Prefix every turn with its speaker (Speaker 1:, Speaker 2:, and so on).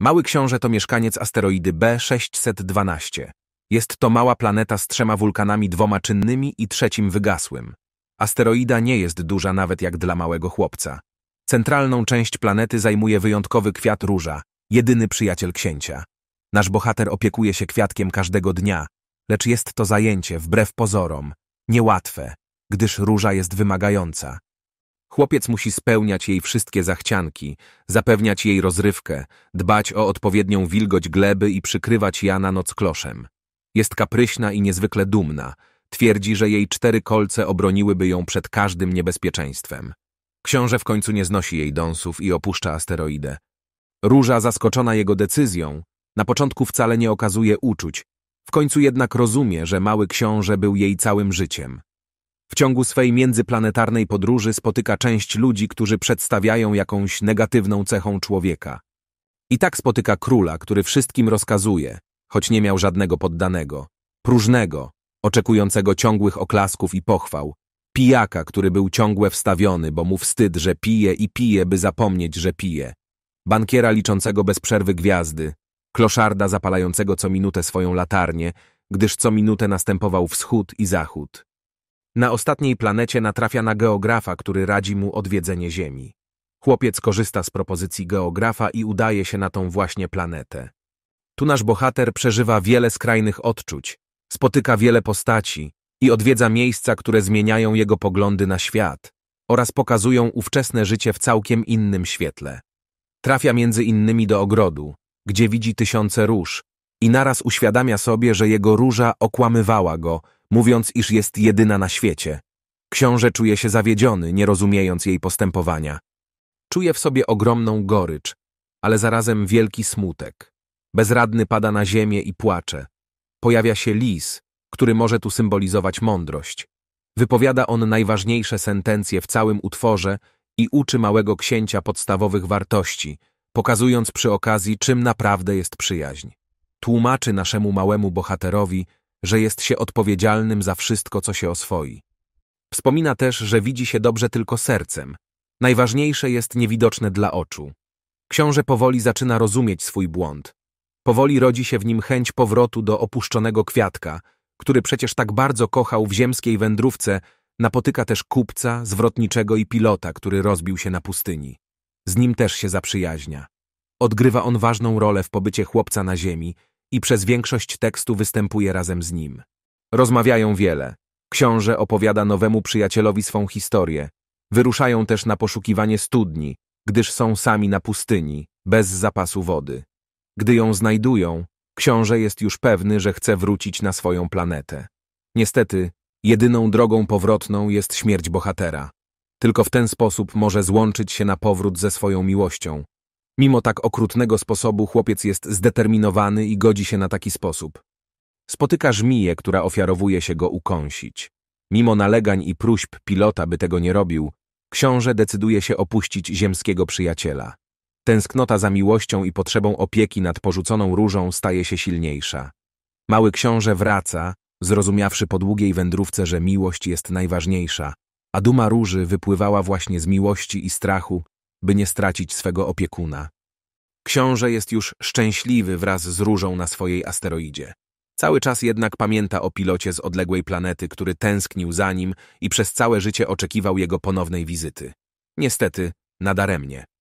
Speaker 1: Mały Książę to mieszkaniec asteroidy B612. Jest to mała planeta z trzema wulkanami, dwoma czynnymi i trzecim wygasłym. Asteroida nie jest duża nawet jak dla małego chłopca. Centralną część planety zajmuje wyjątkowy kwiat róża, jedyny przyjaciel księcia. Nasz bohater opiekuje się kwiatkiem każdego dnia, lecz jest to zajęcie, wbrew pozorom, niełatwe, gdyż róża jest wymagająca. Chłopiec musi spełniać jej wszystkie zachcianki, zapewniać jej rozrywkę, dbać o odpowiednią wilgoć gleby i przykrywać Jana noc kloszem. Jest kapryśna i niezwykle dumna. Twierdzi, że jej cztery kolce obroniłyby ją przed każdym niebezpieczeństwem. Książę w końcu nie znosi jej dąsów i opuszcza asteroidę. Róża, zaskoczona jego decyzją, na początku wcale nie okazuje uczuć. W końcu jednak rozumie, że mały książę był jej całym życiem. W ciągu swej międzyplanetarnej podróży spotyka część ludzi, którzy przedstawiają jakąś negatywną cechą człowieka. I tak spotyka króla, który wszystkim rozkazuje, choć nie miał żadnego poddanego, próżnego, oczekującego ciągłych oklasków i pochwał, pijaka, który był ciągle wstawiony, bo mu wstyd, że pije i pije, by zapomnieć, że pije, bankiera liczącego bez przerwy gwiazdy, kloszarda zapalającego co minutę swoją latarnię, gdyż co minutę następował wschód i zachód. Na ostatniej planecie natrafia na geografa, który radzi mu odwiedzenie Ziemi. Chłopiec korzysta z propozycji geografa i udaje się na tą właśnie planetę. Tu nasz bohater przeżywa wiele skrajnych odczuć, spotyka wiele postaci i odwiedza miejsca, które zmieniają jego poglądy na świat oraz pokazują ówczesne życie w całkiem innym świetle. Trafia między innymi do ogrodu, gdzie widzi tysiące róż i naraz uświadamia sobie, że jego róża okłamywała go – mówiąc, iż jest jedyna na świecie. Książę czuje się zawiedziony, nie rozumiejąc jej postępowania. Czuje w sobie ogromną gorycz, ale zarazem wielki smutek. Bezradny pada na ziemię i płacze. Pojawia się lis, który może tu symbolizować mądrość. Wypowiada on najważniejsze sentencje w całym utworze i uczy małego księcia podstawowych wartości, pokazując przy okazji, czym naprawdę jest przyjaźń. Tłumaczy naszemu małemu bohaterowi, że jest się odpowiedzialnym za wszystko, co się oswoi. Wspomina też, że widzi się dobrze tylko sercem. Najważniejsze jest niewidoczne dla oczu. Książę powoli zaczyna rozumieć swój błąd. Powoli rodzi się w nim chęć powrotu do opuszczonego kwiatka, który przecież tak bardzo kochał w ziemskiej wędrówce, napotyka też kupca, zwrotniczego i pilota, który rozbił się na pustyni. Z nim też się zaprzyjaźnia. Odgrywa on ważną rolę w pobycie chłopca na ziemi i przez większość tekstu występuje razem z nim. Rozmawiają wiele. Książę opowiada nowemu przyjacielowi swą historię. Wyruszają też na poszukiwanie studni, gdyż są sami na pustyni, bez zapasu wody. Gdy ją znajdują, książę jest już pewny, że chce wrócić na swoją planetę. Niestety, jedyną drogą powrotną jest śmierć bohatera. Tylko w ten sposób może złączyć się na powrót ze swoją miłością, Mimo tak okrutnego sposobu chłopiec jest zdeterminowany i godzi się na taki sposób. Spotyka żmiję, która ofiarowuje się go ukąsić. Mimo nalegań i próśb pilota, by tego nie robił, książę decyduje się opuścić ziemskiego przyjaciela. Tęsknota za miłością i potrzebą opieki nad porzuconą różą staje się silniejsza. Mały książę wraca, zrozumiawszy po długiej wędrówce, że miłość jest najważniejsza, a duma róży wypływała właśnie z miłości i strachu, by nie stracić swego opiekuna. Książę jest już szczęśliwy wraz z różą na swojej asteroidzie. Cały czas jednak pamięta o pilocie z odległej planety, który tęsknił za nim i przez całe życie oczekiwał jego ponownej wizyty. Niestety, nadaremnie.